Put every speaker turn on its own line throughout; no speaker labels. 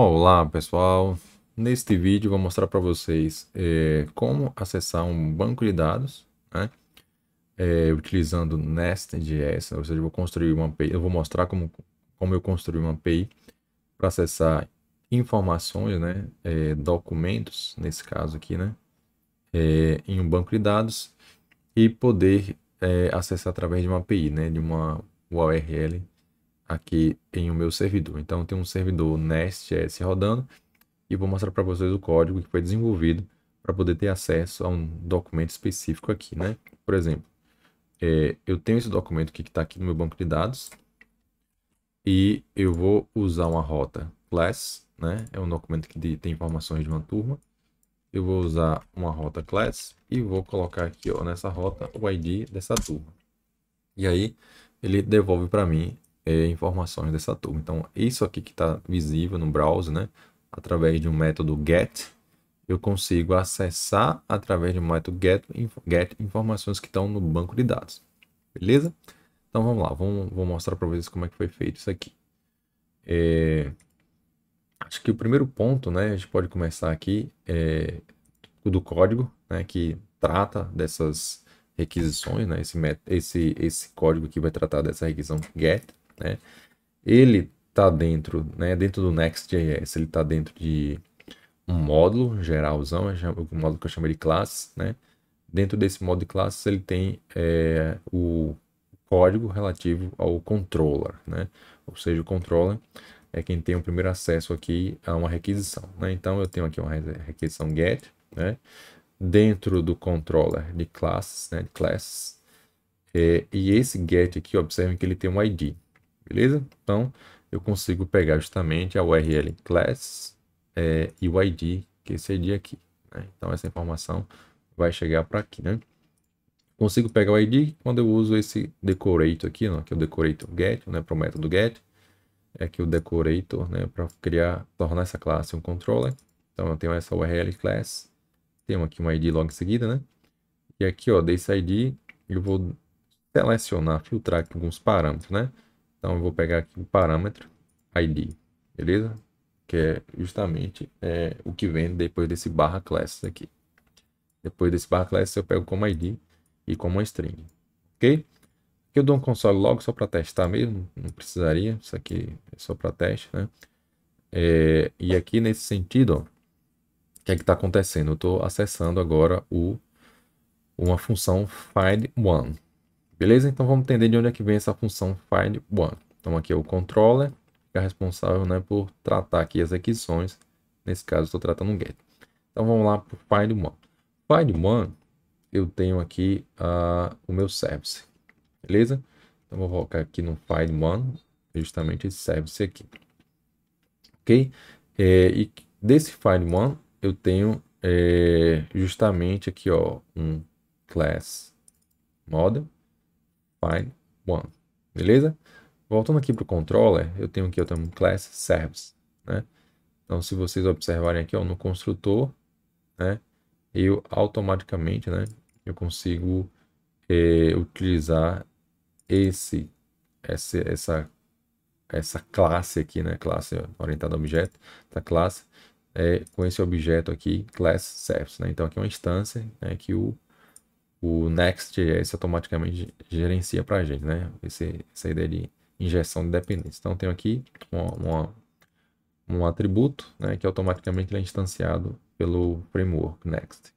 Olá pessoal, neste vídeo vou mostrar para vocês é, como acessar um banco de dados né? é, utilizando Nest.js, ou seja, eu vou construir uma API, eu vou mostrar como, como eu construí uma API para acessar informações, né, é, documentos, nesse caso aqui, né, é, em um banco de dados e poder é, acessar através de uma API, né, de uma URL aqui em o meu servidor. Então, tem um servidor NestJS é, rodando e vou mostrar para vocês o código que foi desenvolvido para poder ter acesso a um documento específico aqui, né? Por exemplo, é, eu tenho esse documento que está aqui no meu banco de dados e eu vou usar uma rota class, né? É um documento que tem informações de uma turma. Eu vou usar uma rota class e vou colocar aqui ó, nessa rota o ID dessa turma. E aí ele devolve para mim é, informações dessa turma. Então, isso aqui que está visível no browser, né? Através de um método get, eu consigo acessar através de um método get, get informações que estão no banco de dados. Beleza? Então, vamos lá. Vamos, vou mostrar para vocês como é que foi feito isso aqui. É, acho que o primeiro ponto, né? A gente pode começar aqui é, do código, né? Que trata dessas requisições, né? Esse, esse, esse código aqui vai tratar dessa requisição get né? Ele está dentro, né, dentro do Next.js, ele está dentro de um módulo geralzão, o é um módulo que eu chamo de classes, né? Dentro desse módulo de classes ele tem é, o código relativo ao controller, né? Ou seja, o controller é quem tem o primeiro acesso aqui a uma requisição, né? Então eu tenho aqui uma requisição get, né? Dentro do controller de classes, né? De classes, é, e esse get aqui, observem que ele tem um ID, beleza? Então, eu consigo pegar justamente a URL class é, e o ID, que é esse ID aqui. Né? Então, essa informação vai chegar para aqui, né? Consigo pegar o ID quando eu uso esse decorator aqui, não que é o decorator get, né, para o método get. É aqui o decorator, né, para criar, tornar essa classe um controller. Então, eu tenho essa URL class, tenho aqui um ID logo em seguida, né? E aqui, ó, desse ID, eu vou selecionar, filtrar aqui alguns parâmetros, né? Então eu vou pegar aqui o parâmetro ID, beleza? Que é justamente é, o que vem depois desse barra class aqui. Depois desse barra class eu pego como ID e como string, ok? Aqui eu dou um console logo só para testar mesmo, não precisaria, isso aqui é só para teste, né? É, e aqui nesse sentido, ó, que é que está acontecendo? Eu estou acessando agora o, uma função find one. Beleza? Então vamos entender de onde é que vem essa função find one. Então aqui é o controller, que é responsável né, por tratar aqui as requisições. Nesse caso estou tratando um get. Então vamos lá para o find one. Find one, eu tenho aqui uh, o meu service. Beleza? Então vou colocar aqui no find one, justamente esse service aqui. Ok? É, e desse find one, eu tenho é, justamente aqui ó, um class model find one. Beleza? Voltando aqui para o controller, eu tenho aqui eu tenho um class service. Né? Então, se vocês observarem aqui ó, no construtor, né, eu automaticamente né, eu consigo eh, utilizar esse, esse, essa, essa classe aqui, né, classe orientada a objeto, essa classe, é, com esse objeto aqui, class service. Né? Então, aqui é uma instância né, que o o Next.js automaticamente gerencia para a gente, né? Esse, essa ideia de injeção de dependência. Então, eu tenho aqui uma, uma, um atributo né, que automaticamente é instanciado pelo framework Next.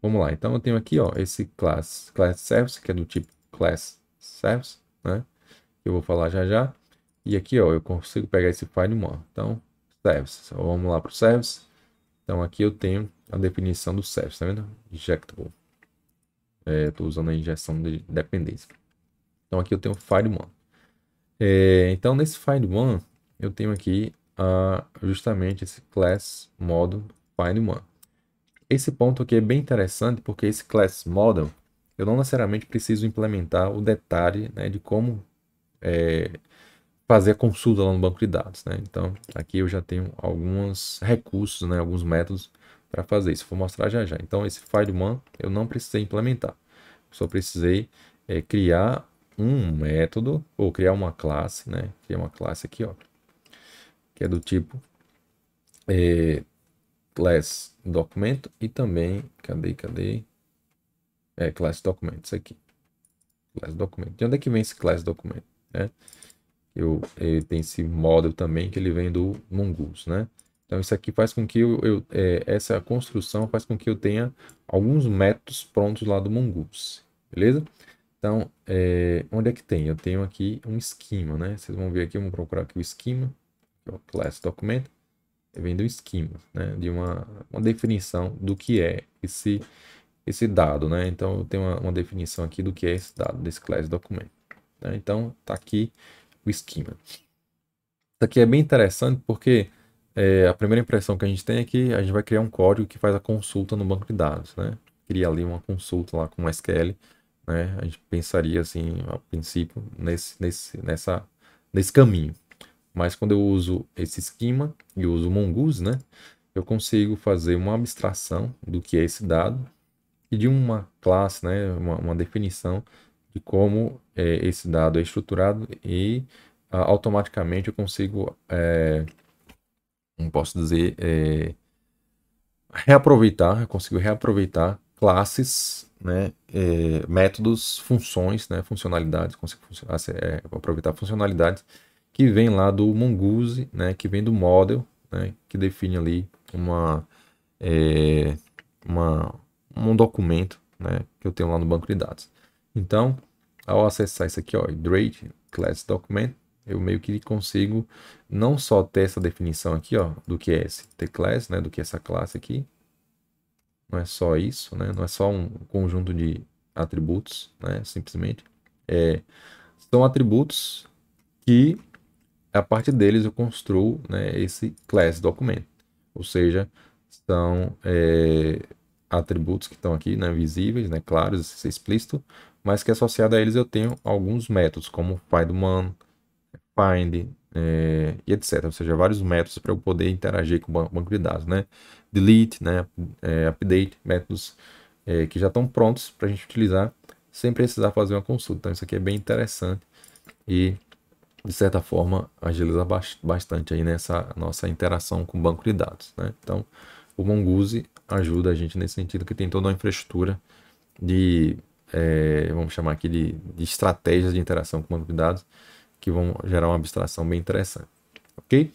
Vamos lá, então eu tenho aqui ó, esse class, class service, que é do tipo class service, né? Eu vou falar já já. E aqui ó, eu consigo pegar esse file Então, service. Vamos lá para o service. Então aqui eu tenho a definição do service, tá vendo? Injectable. Estou é, usando a injeção de dependência. Então aqui eu tenho Find1. É, então nesse Find1 eu tenho aqui ah, justamente esse class model Find1. Esse ponto aqui é bem interessante porque esse class model eu não necessariamente preciso implementar o detalhe né, de como é, fazer a consulta lá no banco de dados. Né? Então aqui eu já tenho alguns recursos, né, alguns métodos para fazer isso. Vou mostrar já já. Então, esse file eu não precisei implementar. Só precisei é, criar um método ou criar uma classe, né? Criar uma classe aqui, ó, que é do tipo é, class documento e também, cadê, cadê? É, class documento, isso aqui. Class documento. De onde é que vem esse class documento, né? Eu, ele tem esse model também que ele vem do Mongoose, né? Então isso aqui faz com que eu, eu é, essa construção faz com que eu tenha alguns métodos prontos lá do Mongoose, beleza? Então, é, onde é que tem? Eu tenho aqui um esquema, né? Vocês vão ver aqui, vamos procurar aqui o esquema, é o class document, vem do esquema, né? De uma, uma definição do que é esse, esse dado, né? Então, eu tenho uma, uma definição aqui do que é esse dado, desse class document. Né? Então, tá aqui o esquema. Isso aqui é bem interessante porque é, a primeira impressão que a gente tem é que a gente vai criar um código que faz a consulta no banco de dados, né? Cria ali uma consulta lá com SQL, né? A gente pensaria assim, a princípio, nesse, nesse, nessa, nesse caminho. Mas quando eu uso esse esquema e uso o Mongoose, né? Eu consigo fazer uma abstração do que é esse dado e de uma classe, né? Uma, uma definição de como é, esse dado é estruturado e a, ah, automaticamente eu consigo... É, como posso dizer, é, reaproveitar, eu consigo reaproveitar classes, né, é, métodos, funções, né, funcionalidades, consigo funcionar, ah, é, aproveitar funcionalidades que vem lá do Mongoose, né, que vem do model, né, que define ali uma, é, uma, um documento né, que eu tenho lá no banco de dados. Então, ao acessar isso aqui, ó, Drake Class Document, eu meio que consigo não só ter essa definição aqui, ó, do que é esse T-class, né, do que é essa classe aqui. Não é só isso, né? Não é só um conjunto de atributos, né, simplesmente. É, são atributos que a partir deles eu construo né, esse class documento. Ou seja, são é, atributos que estão aqui né, visíveis, né, claros, é explícito, mas que associado a eles eu tenho alguns métodos, como o man, Find é, e etc. Ou seja, vários métodos para eu poder interagir com o banco de dados, né? Delete, né? É, update, métodos é, que já estão prontos para a gente utilizar sem precisar fazer uma consulta. Então, isso aqui é bem interessante e, de certa forma, agiliza bastante aí nessa nossa interação com o banco de dados, né? Então, o Mongoose ajuda a gente nesse sentido, que tem toda uma infraestrutura de, é, vamos chamar aqui de, de estratégias de interação com o banco de dados, que vão gerar uma abstração bem interessante. Ok?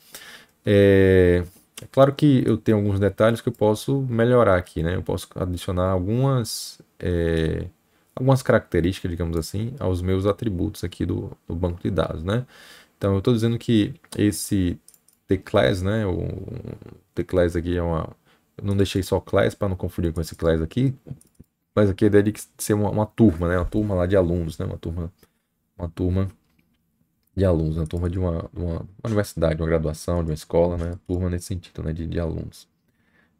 É, é claro que eu tenho alguns detalhes que eu posso melhorar aqui, né? Eu posso adicionar algumas, é, algumas características, digamos assim, aos meus atributos aqui do, do banco de dados, né? Então, eu estou dizendo que esse tclass, né? O tclass aqui é uma... Eu não deixei só class para não confundir com esse class aqui, mas aqui a ideia é de ser uma, uma turma, né? Uma turma lá de alunos, né? Uma turma, uma turma de alunos, a turma de uma, uma, uma, universidade, uma graduação, de uma escola, né? Turma nesse sentido, né? De, de alunos.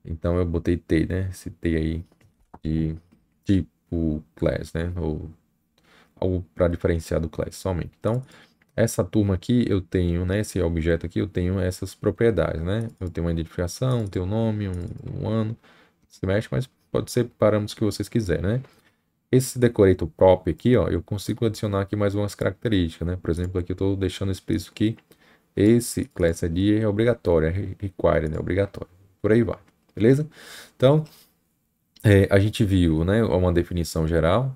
Então eu botei T, né? Esse T aí de tipo class, né? Ou algo para diferenciar do class somente. Então, essa turma aqui eu tenho, né? Esse objeto aqui eu tenho essas propriedades, né? Eu tenho uma identificação, tenho um nome, um, um ano, semestre, mas pode ser parâmetros que vocês quiserem, né? Esse decorator prop aqui, ó, eu consigo adicionar aqui mais umas características, né? Por exemplo, aqui eu estou deixando explícito que esse class ID é obrigatório, é required, né? Obrigatório. Por aí vai, beleza? Então, é, a gente viu, né, uma definição geral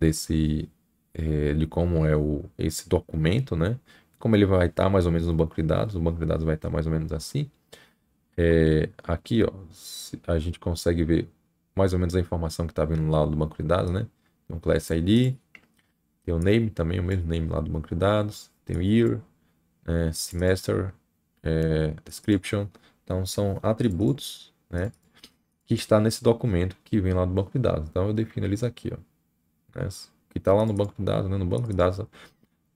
desse, é, de como é o, esse documento, né? Como ele vai estar tá mais ou menos no banco de dados, o banco de dados vai estar tá mais ou menos assim. É, aqui, ó, a gente consegue ver mais ou menos a informação que está vindo lá do banco de dados, né? Tem um class ID, tem o name também, o mesmo name lá do banco de dados, tem o year, é, semester, é, description. Então são atributos, né? Que está nesse documento que vem lá do banco de dados. Então eu defino eles aqui, ó. Né? Que está lá no banco de dados, né? No banco de dados, o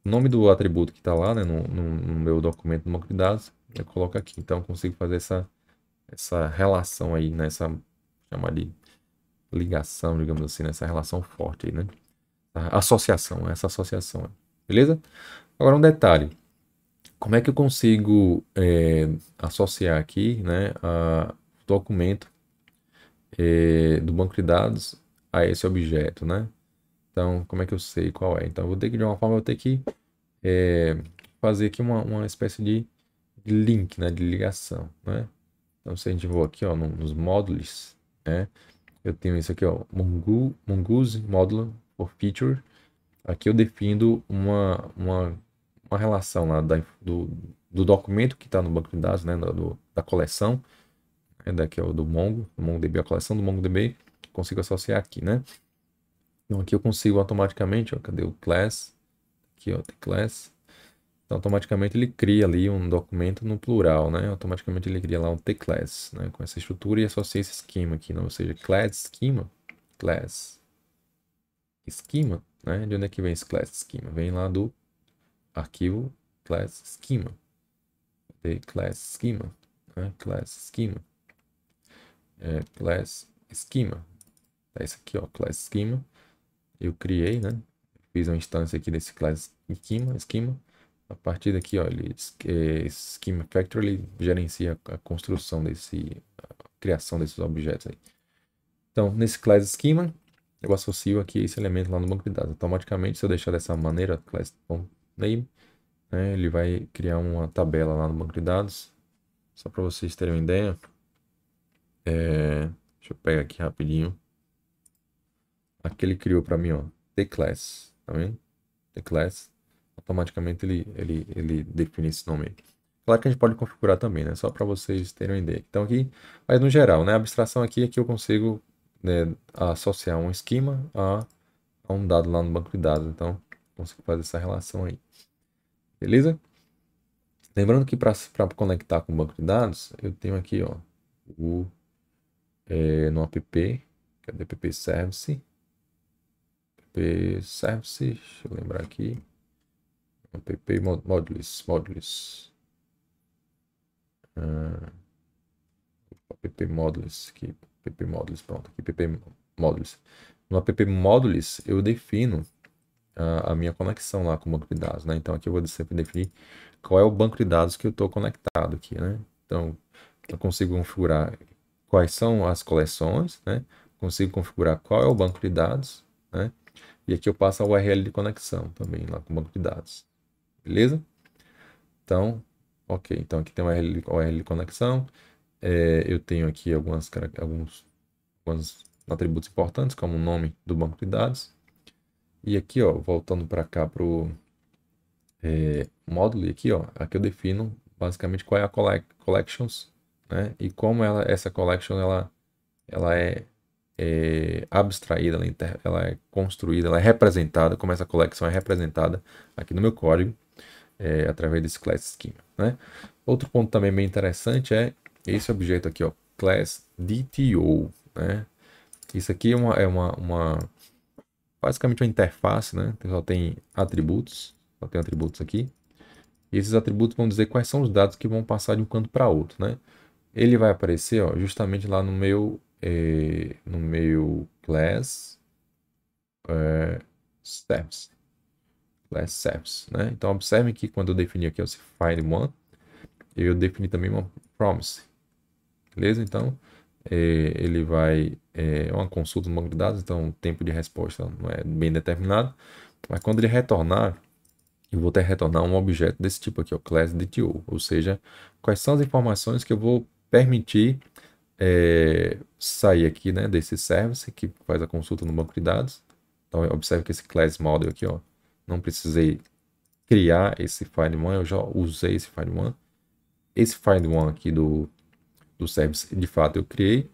nome do atributo que está lá, né? No, no, no meu documento do banco de dados, eu coloco aqui. Então eu consigo fazer essa essa relação aí nessa né, chamar de ligação, digamos assim, nessa né? relação forte aí, né? A associação, né? essa associação, beleza? Agora um detalhe, como é que eu consigo é, associar aqui, né, o documento é, do banco de dados a esse objeto, né? Então, como é que eu sei qual é? Então, eu vou ter que, de uma forma, eu vou ter que é, fazer aqui uma, uma espécie de link, né, de ligação, né? Então, se a gente for aqui, ó, nos módulos, né, eu tenho isso aqui, ó, Mongoose Modular for Feature. Aqui eu defino uma, uma, uma relação lá da, do, do documento que está no banco de dados, né, do, da coleção. É daqui é o do Mongo, MongoDB, a coleção do MongoDB. Consigo associar aqui, né? Então aqui eu consigo automaticamente, ó, cadê o class? Aqui, ó, tem class. Então, automaticamente ele cria ali um documento no plural, né? Automaticamente ele cria lá um class, né? Com essa estrutura e associa esse esquema aqui, não? Né? Ou seja, class schema, class schema, né? De onde é que vem esse class schema? Vem lá do arquivo class schema. De class schema, né? Class schema. É, class schema. Tá esse aqui, ó, class schema. Eu criei, né? Fiz uma instância aqui desse class schema, schema a partir daqui, ó, ele, é, Schema Factory ele gerencia a construção desse, a criação desses objetos aí. Então, nesse class Schema, eu associo aqui esse elemento lá no banco de dados. Automaticamente, se eu deixar dessa maneira, class.name, né, ele vai criar uma tabela lá no banco de dados. Só para vocês terem uma ideia. É, deixa eu pegar aqui rapidinho. Aqui ele criou para mim, ó, the class, tá vendo? The class automaticamente ele, ele, ele define esse nome Claro que a gente pode configurar também, né? Só para vocês terem uma ideia. Então aqui, mas no geral, né? A abstração aqui é que eu consigo né, associar um esquema a, a, um dado lá no banco de dados. Então, consigo fazer essa relação aí. Beleza? Lembrando que para conectar com o banco de dados, eu tenho aqui, ó, o, é, no app, que é o app service. DPP service, deixa eu lembrar aqui pp modules, modules. Uh, app modules, aqui, app modules, pronto, aqui, app modules. No app modules, eu defino uh, a minha conexão lá com o banco de dados, né? Então, aqui eu vou sempre definir qual é o banco de dados que eu estou conectado aqui, né? Então, eu consigo configurar quais são as coleções, né? Consigo configurar qual é o banco de dados, né? E aqui eu passo a URL de conexão também lá com o banco de dados beleza? Então, ok. Então aqui tem o URL, URL conexão. É, eu tenho aqui algumas, alguns, alguns atributos importantes, como o nome do banco de dados. E aqui, ó, voltando para cá para o é, módulo, aqui, ó, aqui eu defino basicamente qual é a collect collections, né? E como ela, essa collection, ela, ela é, é abstraída, ela, é ela é construída, ela é representada, como essa collection é representada aqui no meu código é, através desse class schema. Né? Outro ponto também bem interessante é esse objeto aqui, ó, class DTO. Né? Isso aqui é uma, é uma, uma basicamente uma interface, né? Então, só tem atributos, só tem atributos aqui. E esses atributos vão dizer quais são os dados que vão passar de um canto para outro, né? Ele vai aparecer, ó, justamente lá no meu eh, no meu class eh, service. Né, class né? Então, observem que quando eu defini aqui esse find1, eu defini também uma promise, beleza? Então, é, ele vai... É, é uma consulta no banco de dados, então o tempo de resposta não é bem determinado, mas quando ele retornar, eu vou até retornar um objeto desse tipo aqui, o class DTO, ou seja, quais são as informações que eu vou permitir é, sair aqui né, desse service que faz a consulta no banco de dados. Então, observe que esse class model aqui, ó, não precisei criar esse find one, eu já usei esse find one. Esse find one aqui do, do service, de fato, eu criei,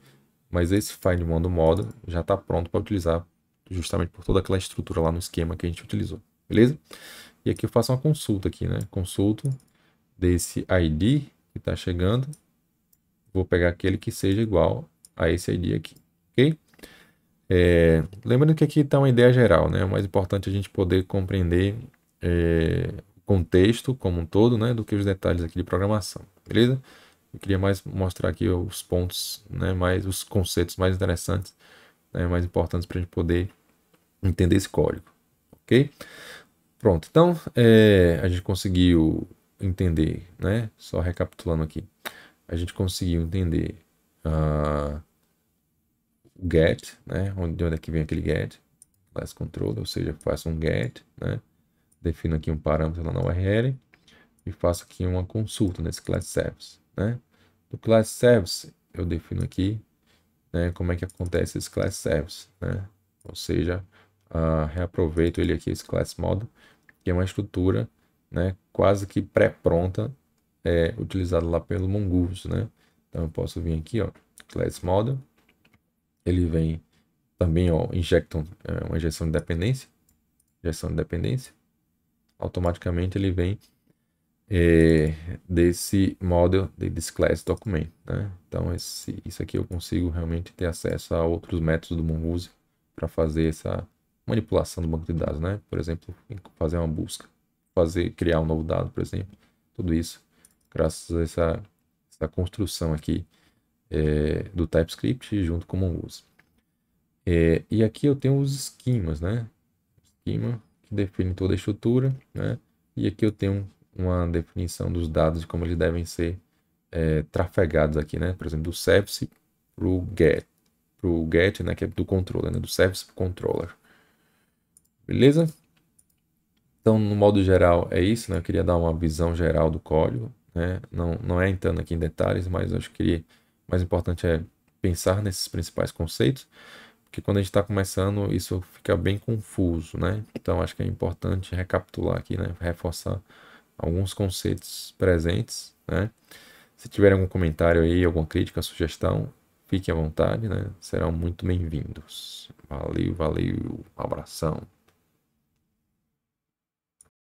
mas esse find one do modo já está pronto para utilizar justamente por toda aquela estrutura lá no esquema que a gente utilizou, beleza? E aqui eu faço uma consulta aqui, né? Consulto desse ID que está chegando. Vou pegar aquele que seja igual a esse ID aqui, ok? É, lembrando que aqui está uma ideia geral, né? O mais importante é a gente poder compreender é, o contexto como um todo, né? Do que os detalhes aqui de programação, beleza? Eu queria mais mostrar aqui os pontos, né? Mais os conceitos mais interessantes, né? mais importantes para a gente poder entender esse código, ok? Pronto, então é, a gente conseguiu entender, né? Só recapitulando aqui, a gente conseguiu entender. Uh, o get, né? Onde, onde é que vem aquele get? Class control ou seja, faço um get, né? Defino aqui um parâmetro lá na URL e faço aqui uma consulta nesse class service, né? Do class service, eu defino aqui, né, como é que acontece esse class service, né? Ou seja, uh, reaproveito ele aqui, esse class model, que é uma estrutura, né, quase que pré-pronta, é, utilizada lá pelo Mongoose, né? Então eu posso vir aqui, ó, class model, ele vem também, ó, injectam é, uma injeção de dependência, injeção de dependência, automaticamente ele vem é, desse model, desse class document, né? Então, esse, isso aqui eu consigo realmente ter acesso a outros métodos do Mongoose para fazer essa manipulação do banco de dados, né? Por exemplo, fazer uma busca, fazer, criar um novo dado, por exemplo, tudo isso graças a essa, essa construção aqui é, do TypeScript junto com o Mongoose. É, e aqui eu tenho os esquemas, né? Esquema que define toda a estrutura, né? E aqui eu tenho uma definição dos dados, como eles devem ser é, trafegados aqui, né? Por exemplo, do service para o get, para o get, né? Que é do controller, né? Do service para o controller. Beleza? Então, no modo geral, é isso, né? Eu queria dar uma visão geral do código, né? Não, não é entrando aqui em detalhes, mas eu acho que queria mais importante é pensar nesses principais conceitos, porque quando a gente está começando, isso fica bem confuso, né? Então, acho que é importante recapitular aqui, né? Reforçar alguns conceitos presentes, né? Se tiverem algum comentário aí, alguma crítica, sugestão, fiquem à vontade, né? Serão muito bem-vindos. Valeu, valeu, abração.